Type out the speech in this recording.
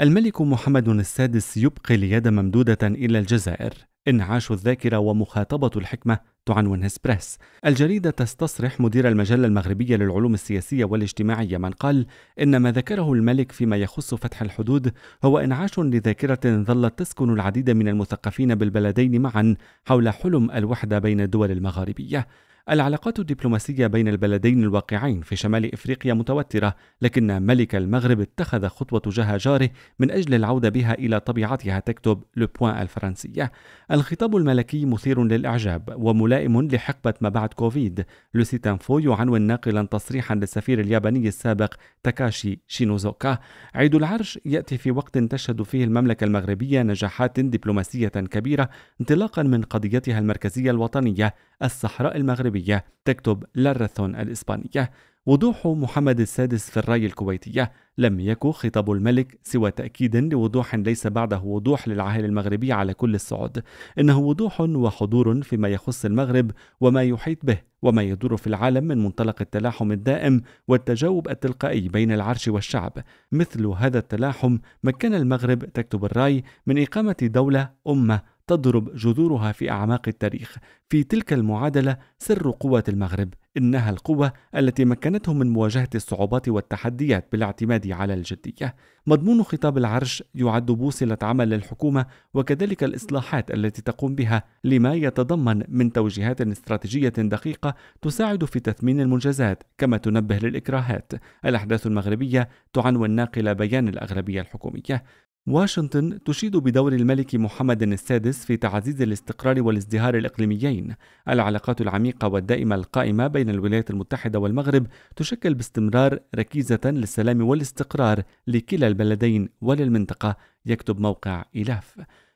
الملك محمد السادس يبقي اليد ممدودة إلى الجزائر إنعاش الذاكرة ومخاطبة الحكمة تعنون هسبريس الجريدة تستصرح مدير المجلة المغربية للعلوم السياسية والاجتماعية من قال إن ما ذكره الملك فيما يخص فتح الحدود هو إنعاش لذاكرة ظلت تسكن العديد من المثقفين بالبلدين معا حول حلم الوحدة بين الدول المغاربية العلاقات الدبلوماسية بين البلدين الواقعين في شمال إفريقيا متوترة لكن ملك المغرب اتخذ خطوة تجاه جاره من أجل العودة بها إلى طبيعتها تكتب لوبوان الفرنسية الخطاب الملكي مثير للإعجاب وملائم لحقبة ما بعد كوفيد تانفو يعنون ناقلا تصريحا للسفير الياباني السابق تاكاشي شينوزوكا عيد العرش يأتي في وقت تشهد فيه المملكة المغربية نجاحات دبلوماسية كبيرة انطلاقا من قضيتها المركزية الوطنية الصحراء المغربية العربية تكتب للرثون الإسبانية وضوح محمد السادس في الراي الكويتية لم يكن خطاب الملك سوى تأكيد لوضوح ليس بعده وضوح للعاهل المغربي على كل الصعود إنه وضوح وحضور فيما يخص المغرب وما يحيط به وما يدور في العالم من منطلق التلاحم الدائم والتجاوب التلقائي بين العرش والشعب مثل هذا التلاحم مكن المغرب تكتب الراي من إقامة دولة أمة تضرب جذورها في اعماق التاريخ في تلك المعادله سر قوه المغرب انها القوه التي مكنته من مواجهه الصعوبات والتحديات بالاعتماد على الجديه مضمون خطاب العرش يعد بوصله عمل الحكومه وكذلك الاصلاحات التي تقوم بها لما يتضمن من توجيهات استراتيجيه دقيقه تساعد في تثمين المنجزات كما تنبه للاكراهات الاحداث المغربيه تعنون الناقله بيان الاغلبيه الحكوميه واشنطن تشيد بدور الملك محمد السادس في تعزيز الاستقرار والازدهار الاقليميين. العلاقات العميقة والدائمة القائمة بين الولايات المتحدة والمغرب تشكل باستمرار ركيزة للسلام والاستقرار لكلا البلدين وللمنطقة، يكتب موقع إلاف.